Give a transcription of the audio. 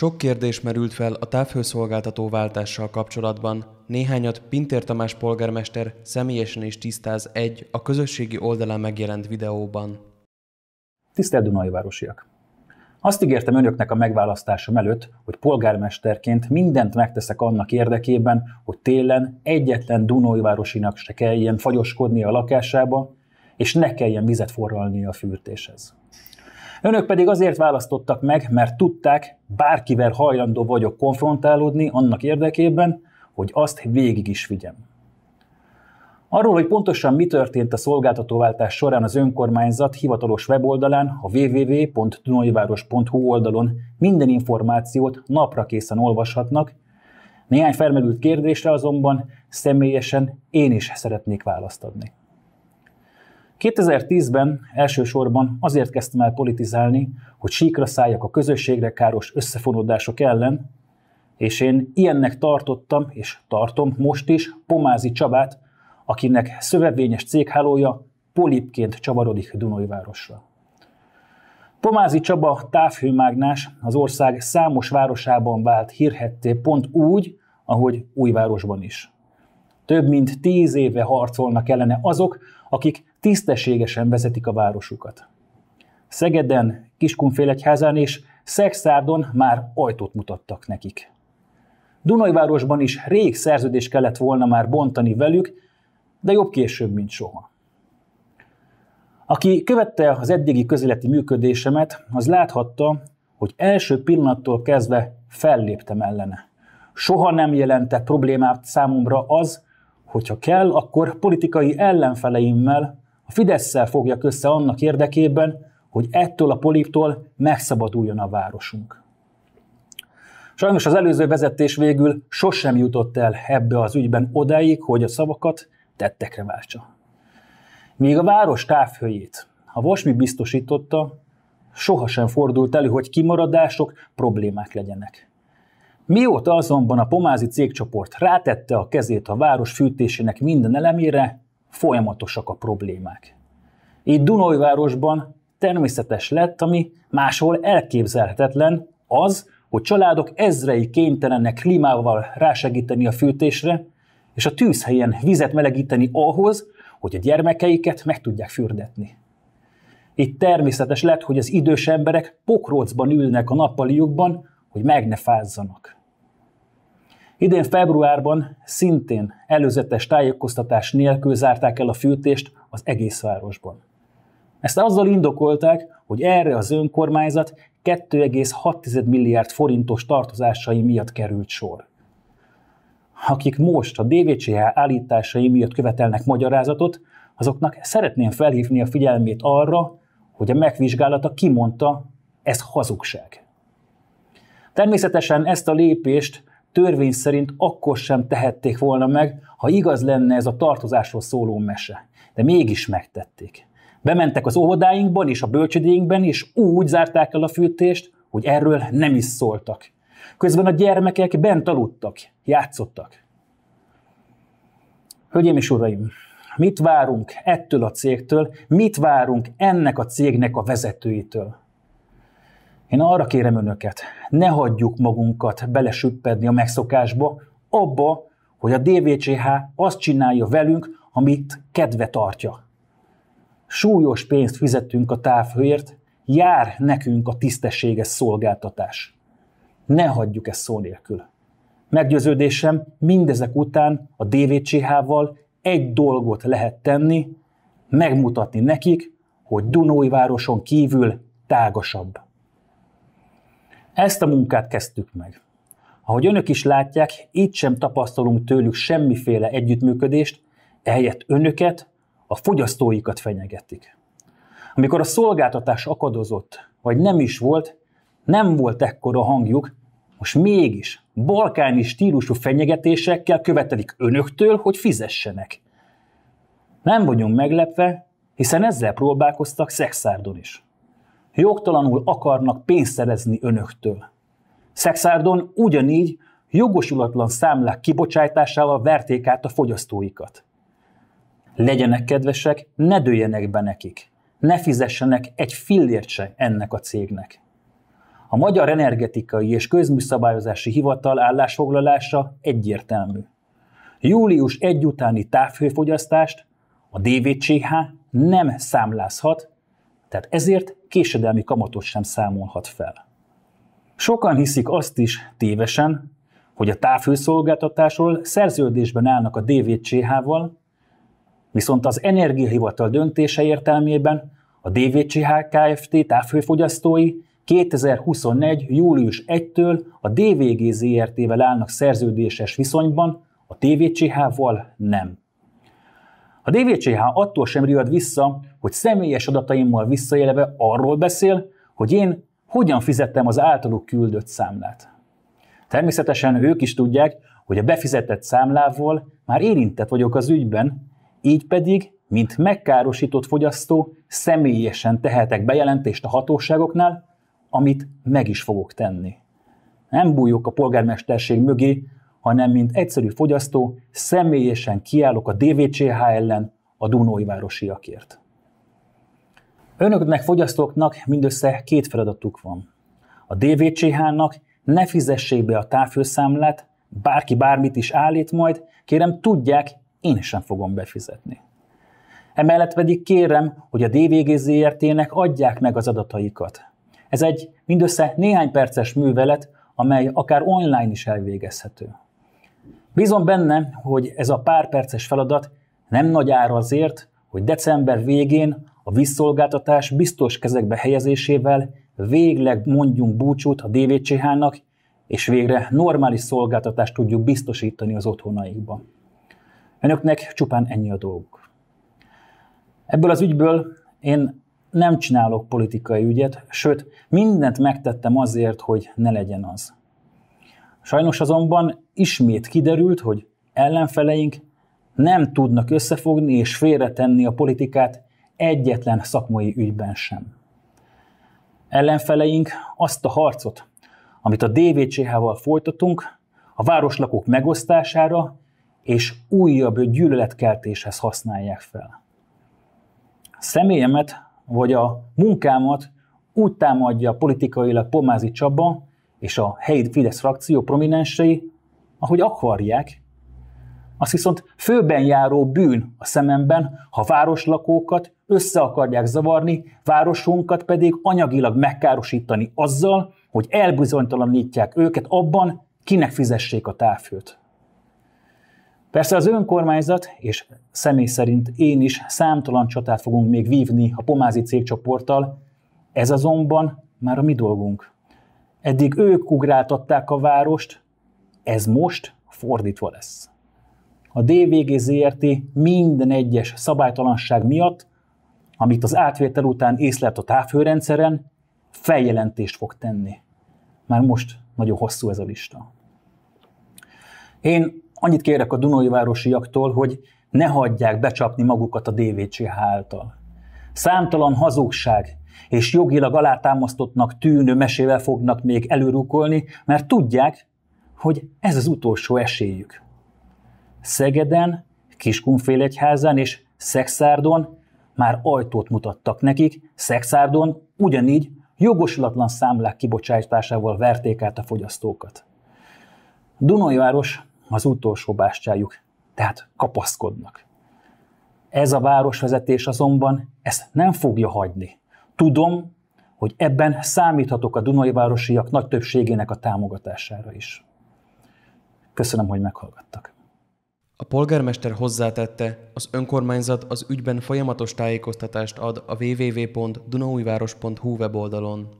Sok kérdés merült fel a távhőszolgáltató váltással kapcsolatban, néhányat Pintér Tamás polgármester személyesen is tisztáz egy a közösségi oldalán megjelent videóban. Tisztelt Dunai Városiak! Azt ígértem önöknek a megválasztásom előtt, hogy polgármesterként mindent megteszek annak érdekében, hogy télen egyetlen városinak se kelljen fagyoskodni a lakásába, és ne kelljen vizet forralnia a fűtéshez. Önök pedig azért választottak meg, mert tudták, bárkivel hajlandó vagyok konfrontálódni annak érdekében, hogy azt végig is vigyem. Arról, hogy pontosan mi történt a szolgáltatóváltás során az önkormányzat hivatalos weboldalán, a www.dunajváros.hu oldalon minden információt napra készen olvashatnak, néhány felmerült kérdésre azonban személyesen én is szeretnék választ adni. 2010-ben elsősorban azért kezdtem el politizálni, hogy síkra szálljak a közösségre káros összefonódások ellen, és én ilyennek tartottam, és tartom most is Pomázi Csabát, akinek szövevényes céghálója polipként csavarodik Dunajvárosra. Pomázi Csaba távhőmágnás az ország számos városában vált hírhetté pont úgy, ahogy Újvárosban is. Több mint tíz éve harcolnak ellene azok, akik tisztességesen vezetik a városukat. Szegeden, Kiskunfélegyházán és Szexárdon már ajtót mutattak nekik. Dunajvárosban is rég szerződés kellett volna már bontani velük, de jobb később, mint soha. Aki követte az eddigi közéleti működésemet, az láthatta, hogy első pillanattól kezdve felléptem ellene. Soha nem jelentett problémát számomra az, hogyha kell, akkor politikai ellenfeleimmel, a fidesz fogja össze annak érdekében, hogy ettől a poliptól megszabaduljon a városunk. Sajnos az előző vezetés végül sosem jutott el ebbe az ügyben odáig, hogy a szavakat tettekre váltsa. Míg a város távhőjét a Vasmi biztosította, sohasem fordult elő, hogy kimaradások problémák legyenek. Mióta azonban a pomázi cégcsoport rátette a kezét a város fűtésének minden elemére, folyamatosak a problémák. Így Dunajvárosban természetes lett, ami máshol elképzelhetetlen, az, hogy családok ezrei kénytelenek klímával rásegíteni a fűtésre, és a tűzhelyen vizet melegíteni ahhoz, hogy a gyermekeiket meg tudják fürdetni. Itt természetes lett, hogy az idős emberek pokrócban ülnek a nappaliukban, hogy meg ne fázzanak. Idén februárban szintén előzetes tájékoztatás nélkül zárták el a fűtést az egész városban. Ezt azzal indokolták, hogy erre az önkormányzat 2,6 milliárd forintos tartozásai miatt került sor. Akik most a DVCH állításai miatt követelnek magyarázatot, azoknak szeretném felhívni a figyelmét arra, hogy a megvizsgálata kimondta, ez hazugság. Természetesen ezt a lépést törvény szerint akkor sem tehették volna meg, ha igaz lenne ez a tartozásról szóló mese. De mégis megtették. Bementek az óvodáinkban és a bölcsödéinkben, és úgy zárták el a fűtést, hogy erről nem is szóltak. Közben a gyermekek bent aludtak, játszottak. Hölgyeim és uraim, mit várunk ettől a cégtől, mit várunk ennek a cégnek a vezetőitől? Én arra kérem önöket, ne hagyjuk magunkat belesüppedni a megszokásba, abba, hogy a DVCH azt csinálja velünk, amit kedve tartja. Súlyos pénzt fizettünk a távhőért, jár nekünk a tisztességes szolgáltatás. Ne hagyjuk ezt szó nélkül. Meggyőződésem, mindezek után a DVCH-val egy dolgot lehet tenni, megmutatni nekik, hogy Dunói városon kívül tágasabb. Ezt a munkát kezdtük meg. Ahogy önök is látják, itt sem tapasztalunk tőlük semmiféle együttműködést, ehelyett önöket, a fogyasztóikat fenyegetik. Amikor a szolgáltatás akadozott, vagy nem is volt, nem volt ekkora hangjuk, most mégis balkáni stílusú fenyegetésekkel követelik önöktől, hogy fizessenek. Nem vagyunk meglepve, hiszen ezzel próbálkoztak Szexárdon is jogtalanul akarnak pénzt szerezni önöktől. Szexárdon ugyanígy jogosulatlan számlák kibocsátásával verték át a fogyasztóikat. Legyenek kedvesek, ne dőjenek be nekik. Ne fizessenek egy fillért se ennek a cégnek. A Magyar Energetikai és Közműszabályozási Hivatal állásfoglalása egyértelmű. Július 1 utáni távhőfogyasztást a DVCH nem számlázhat tehát ezért késedelmi kamatot sem számolhat fel. Sokan hiszik azt is tévesen, hogy a távhőszolgáltatásról szerződésben állnak a DVCH-val, viszont az energiahivatal döntése értelmében a DVCH Kft. távhőfogyasztói 2024. július 1-től a DVG ZRT-vel állnak szerződéses viszonyban, a TVCH-val nem. A DVCH attól sem riad vissza, hogy személyes adataimmal visszaélve arról beszél, hogy én hogyan fizettem az általuk küldött számlát. Természetesen ők is tudják, hogy a befizetett számlával már érintett vagyok az ügyben, így pedig, mint megkárosított fogyasztó, személyesen tehetek bejelentést a hatóságoknál, amit meg is fogok tenni. Nem bújok a polgármesterség mögé, hanem mint egyszerű fogyasztó személyesen kiállok a DVCH ellen a Dunói városiakért. Önöknek, fogyasztóknak mindössze két feladatuk van. A DVCH-nak ne fizessék be a távhőszámlát, bárki bármit is állít majd, kérem tudják, én sem fogom befizetni. Emellett pedig kérem, hogy a DVG ZRT-nek adják meg az adataikat. Ez egy mindössze néhány perces művelet, amely akár online is elvégezhető. Bízom benne, hogy ez a pár perces feladat nem nagy ára azért, hogy december végén a visszolgáltatás biztos kezekbe helyezésével végleg mondjunk búcsút a DVCH-nak, és végre normális szolgáltatást tudjuk biztosítani az otthonaikba. Önöknek csupán ennyi a dolguk. Ebből az ügyből én nem csinálok politikai ügyet, sőt, mindent megtettem azért, hogy ne legyen az. Sajnos azonban ismét kiderült, hogy ellenfeleink nem tudnak összefogni és félretenni a politikát egyetlen szakmai ügyben sem. Ellenfeleink azt a harcot, amit a DVCH-val folytatunk, a városlakók megosztására és újabb gyűlöletkeltéshez használják fel. Személyemet vagy a munkámat úgy támadja politikailag Pomázi Csaba, és a helyi Fidesz frakció prominensei, ahogy akarják. Az viszont főben járó bűn a szememben, ha városlakókat össze akarják zavarni, városunkat pedig anyagilag megkárosítani azzal, hogy elbizonytalanítják őket abban, kinek fizessék a távhőt. Persze az önkormányzat, és személy szerint én is számtalan csatát fogunk még vívni a pomázi cégcsoporttal, ez azonban már a mi dolgunk. Eddig ők ugráltatták a várost, ez most fordítva lesz. A DVG ZRT minden egyes szabálytalanság miatt, amit az átvétel után észlelt a távhőrendszeren, feljelentést fog tenni. Már most nagyon hosszú ez a lista. Én annyit kérek a Dunai városiaktól, hogy ne hagyják becsapni magukat a DVCH által. Számtalan hazugság, és jogilag alátámasztottnak tűnő mesével fognak még előrukolni, mert tudják, hogy ez az utolsó esélyük. Szegeden, Kiskunfélegyházán és Szexárdon már ajtót mutattak nekik, Szexárdon ugyanígy jogosulatlan számlák kibocsátásával verték át a fogyasztókat. Dunajváros az utolsó bástyájuk, tehát kapaszkodnak. Ez a városvezetés azonban ezt nem fogja hagyni tudom, hogy ebben számíthatok a Dunaivárosiak nagy többségének a támogatására is. Köszönöm, hogy meghallgattak. A polgármester hozzátette, az önkormányzat az ügyben folyamatos tájékoztatást ad a www.dunaujváros.hu weboldalon.